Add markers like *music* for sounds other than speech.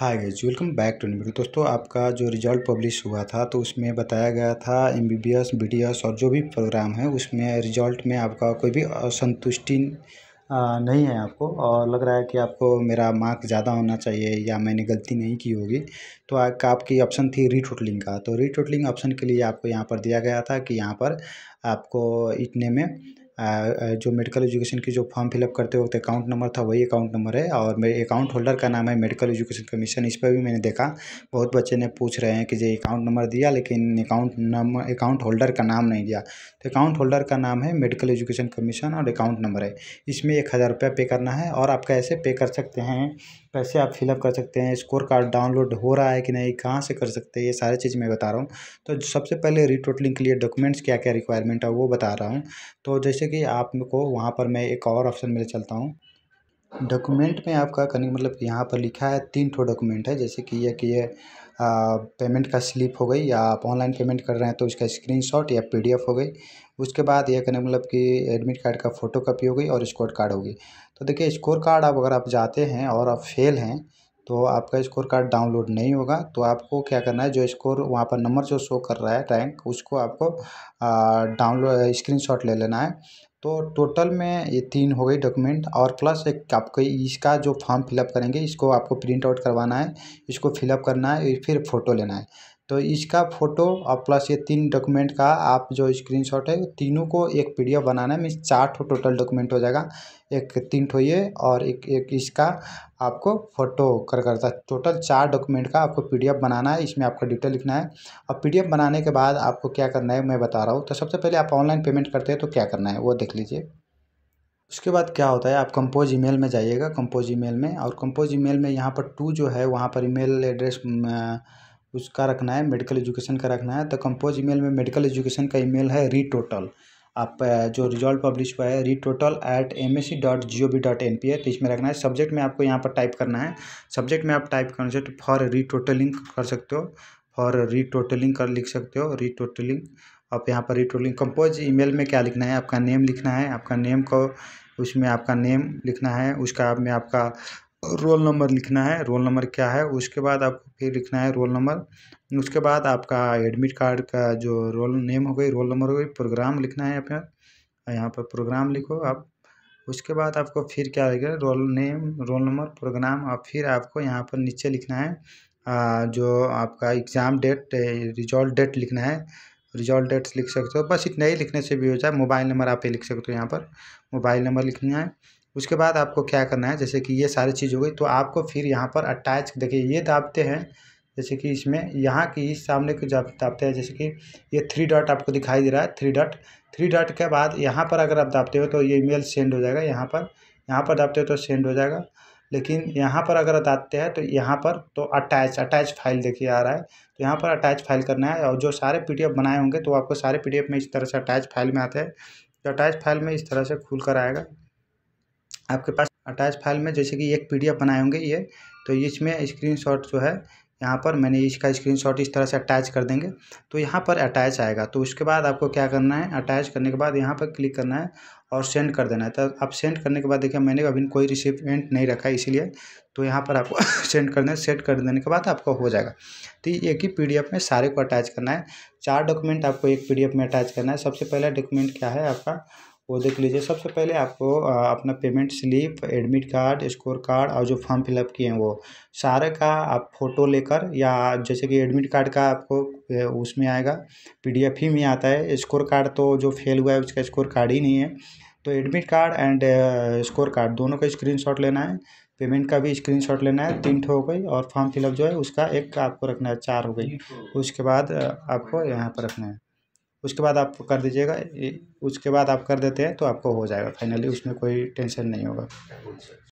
hi guys welcome back to new दोस्तों आपका जो रिजल्ट पब्लिश हुआ था तो उसमें बताया गया था M B B S B D S और जो भी प्रोग्राम है उसमें रिजल्ट में आपका कोई भी असंतुष्टि नहीं है आपको और लग रहा है कि आपको मेरा मार्क ज़्यादा होना चाहिए या मैंने गलती नहीं की होगी तो आपकी ऑप्शन थी रीटोटलिंग का तो रीटोटलिंग ऑप्शन के लिए आपको यहाँ पर दिया गया था कि यहाँ पर आपको इतने में जो मेडिकल एजुकेशन की जो फॉर्म फिलअप करते वक्त अकाउंट नंबर था वही अकाउंट नंबर है और मेरे अकाउंट होल्डर का नाम है मेडिकल एजुकेशन कमीशन इस पर भी मैंने देखा बहुत बच्चे ने पूछ रहे हैं कि जी अकाउंट नंबर दिया लेकिन अकाउंट नंबर अकाउंट होल्डर का नाम नहीं दिया तो अकाउंट होल्डर का नाम है मेडिकल एजुकेशन कमीशन और अकाउंट नंबर है इसमें एक हज़ार रुपया पे करना है और आप कैसे पे कर सकते हैं कैसे आप फिलअप कर सकते हैं स्कोर कार्ड डाउनलोड हो रहा है कि नहीं कहाँ से कर सकते हैं ये सारी चीज़ मैं बता रहा हूँ तो सबसे पहले रिटोटलिंग के लिए डॉक्यूमेंट्स क्या क्या रिक्वायरमेंट है वो बता रहा हूँ तो जैसे कि आप को वहाँ पर मैं एक और ऑप्शन में चलता हूँ डॉक्यूमेंट में आपका कनिक मतलब यहाँ पर लिखा है तीन ठो डॉक्यूमेंट है जैसे कि यह कि ये पेमेंट का स्लिप हो गई या आप ऑनलाइन पेमेंट कर रहे हैं तो इसका स्क्रीनशॉट या पीडीएफ हो गई उसके बाद यह कनिक मतलब कि एडमिट कार्ड का फोटो कापी हो गई और स्कोर कार्ड हो गई तो देखिए स्कोर कार्ड आप अगर आप जाते हैं और आप फेल हैं तो आपका स्कोर कार्ड डाउनलोड नहीं होगा तो आपको क्या करना है जो स्कोर वहाँ पर नंबर जो शो कर रहा है रैंक उसको आपको डाउनलोड स्क्रीनशॉट ले लेना है तो टोटल में ये तीन हो गई डॉक्यूमेंट और प्लस एक आपको इसका जो फॉर्म फिलअप करेंगे इसको आपको प्रिंट आउट करवाना है इसको फिलअप करना है फिर फ़ोटो लेना है तो इसका फ़ोटो और प्लस ये तीन डॉक्यूमेंट का आप जो स्क्रीनशॉट है तीनों को एक पीडीएफ बनाना है मीन चार ठो टोटल डॉक्यूमेंट हो जाएगा एक तीन ठो ये और एक एक इसका आपको फोटो कर करता है टोटल चार डॉक्यूमेंट का आपको पीडीएफ बनाना है इसमें आपका डिटेल लिखना है और पीडीएफ बनाने के बाद आपको क्या करना है मैं बता रहा हूँ तो सबसे पहले आप ऑनलाइन पेमेंट करते हैं तो क्या करना है वो देख लीजिए उसके बाद क्या होता है आप कंपोज ईमेल में जाइएगा कंपोज ईमेल में और कंपोज ईमेल में यहाँ पर टू जो है वहाँ पर ईमेल एड्रेस उसका रखना है मेडिकल एजुकेशन का रखना है तो कंपोज ईमेल में मेडिकल एजुकेशन का ईमेल है री टोटल आप जो रिजल्ट पब्लिश हुआ है retotal at M S C dot G O V dot N P है तो इसमें रखना है सब्जेक्ट में आपको यहाँ पर टाइप करना है सब्जेक्ट में आप type concept for retotaling कर सकते हो फॉर री टोटलिंग कर लिख सकते हो री टोटलिंग आप यहाँ पर टोटलिंग कंपोज मेल में क्या लिखना है आपका नेम लिखना है आपका नेम को उसमें आपका नेम लिखना है उसका में आपका रोल नंबर लिखना है रोल नंबर क्या है उसके बाद आपको फिर लिखना है रोल नंबर उसके बाद आपका एडमिट कार्ड का जो रोल नेम हो गई रोल नंबर हो गई प्रोग्राम लिखना है यहाँ पर यहाँ पर प्रोग्राम लिखो आप उसके बाद आपको फिर क्या रहेगा roll name roll number programme और फिर आपको यहाँ पर नीचे लिखना है जो आपका एग्ज़ाम डेट रिजल्ट डेट लिखना है रिजल्ट डेट्स लिख सकते हो बस इतना ही लिखने से भी हो जाए मोबाइल नंबर आप ही लिख सकते हो यहाँ पर मोबाइल नंबर लिखना है उसके बाद आपको क्या करना है जैसे कि ये सारी चीज़ हो गई तो आपको फिर यहाँ पर अटैच देखिए ये दाबते हैं जैसे कि इसमें यहाँ की इस सामने को जब दाबते हैं जैसे कि ये थ्री डॉट आपको दिखाई दे रहा है थ्री डॉट थ्री डॉट के बाद यहाँ पर अगर आप दाबते हो तो ये ईमेल सेंड हो जाएगा यहाँ पर यहाँ पर दाबते हो तो सेंड हो जाएगा लेकिन यहाँ पर अगर दाबते हैं तो यहाँ पर तो अटैच अटैच फाइल देखिए आ रहा है तो यहाँ पर अटैच फाइल करना है और जो सारे पी बनाए होंगे तो आपको सारे पी में इस तरह से अटैच फाइल में आते हैं तो अटैच फाइल में इस तरह से खुल कर आएगा आपके पास अटैच फाइल में जैसे कि एक पी बनाए होंगे ये तो इसमें स्क्रीन जो है यहाँ पर मैंने इसका स्क्रीनशॉट इस तरह से अटैच कर देंगे तो यहाँ पर अटैच आएगा तो उसके बाद आपको क्या करना है अटैच करने के बाद यहाँ पर क्लिक करना है और सेंड कर देना है तो आप सेंड करने के बाद देखिए मैंने अभी कोई रिसिपमेंट नहीं रखा है इसीलिए तो यहाँ पर आपको *laughs* सेंड देना सेट कर देने के बाद आपका हो जाएगा तो एक ही पी में सारे को अटैच करना है चार डॉक्यूमेंट आपको एक पी में अटैच करना है सबसे पहला डॉक्यूमेंट क्या है आपका वो देख लीजिए सबसे पहले आपको अपना payment slip admit card score card और जो फॉर्म फिलअप किए हैं वो सारे का आप फ़ोटो लेकर या जैसे कि एडमिट कार्ड का आपको उसमें आएगा पीडीएफ ही में आता है स्कोर कार्ड तो जो फेल हुआ है उसका स्कोर कार्ड ही नहीं है तो admit card and score card दोनों का स्क्रीन लेना है पेमेंट का भी स्क्रीन लेना है तीन ठो हो गई और फॉर्म फिलअप जो है उसका एक आपको रखना है चार हो गई उसके बाद आपको यहाँ पर रखना है उसके बाद आप कर दीजिएगा उसके बाद आप कर देते हैं तो आपको हो जाएगा फाइनली उसमें कोई टेंशन नहीं होगा